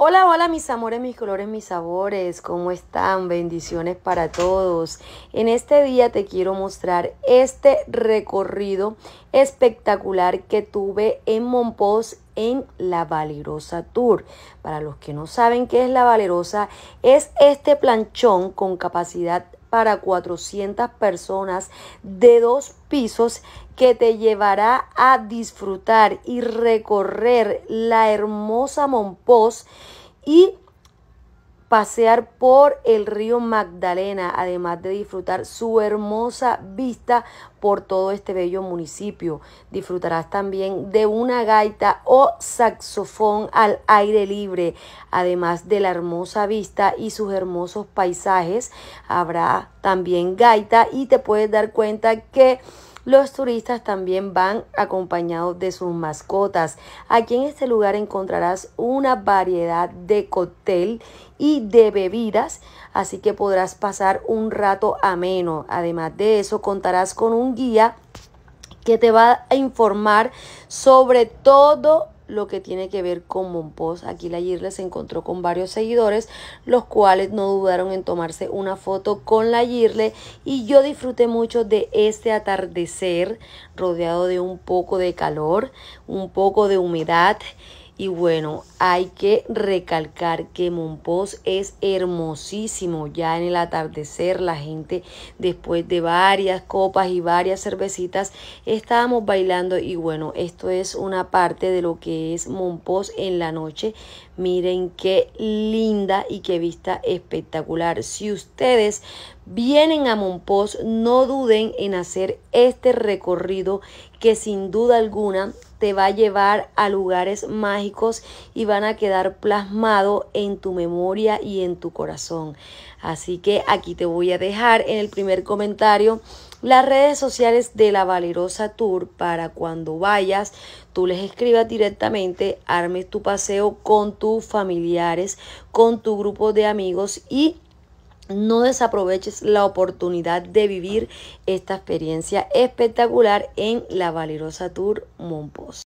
Hola, hola mis amores, mis colores, mis sabores, ¿cómo están? Bendiciones para todos. En este día te quiero mostrar este recorrido espectacular que tuve en Monpos en la Valerosa Tour. Para los que no saben qué es la Valerosa, es este planchón con capacidad para 400 personas de dos pisos que te llevará a disfrutar y recorrer la hermosa Monpós y pasear por el río Magdalena, además de disfrutar su hermosa vista por todo este bello municipio. Disfrutarás también de una gaita o saxofón al aire libre, además de la hermosa vista y sus hermosos paisajes. Habrá también gaita y te puedes dar cuenta que los turistas también van acompañados de sus mascotas. Aquí en este lugar encontrarás una variedad de cóctel y de bebidas, así que podrás pasar un rato ameno. Además de eso, contarás con un guía que te va a informar sobre todo lo que tiene que ver con post Aquí la Girle se encontró con varios seguidores, los cuales no dudaron en tomarse una foto con la Girle y yo disfruté mucho de este atardecer rodeado de un poco de calor, un poco de humedad y bueno, hay que recalcar que Monpós es hermosísimo. Ya en el atardecer, la gente, después de varias copas y varias cervecitas, estábamos bailando. Y bueno, esto es una parte de lo que es Monpós en la noche. Miren qué linda y qué vista espectacular. Si ustedes vienen a Monpós, no duden en hacer este recorrido que sin duda alguna te va a llevar a lugares mágicos y van a quedar plasmado en tu memoria y en tu corazón. Así que aquí te voy a dejar en el primer comentario las redes sociales de la Valerosa Tour para cuando vayas, tú les escribas directamente, armes tu paseo con tus familiares, con tu grupo de amigos y no desaproveches la oportunidad de vivir esta experiencia espectacular en la valerosa Tour Mompos.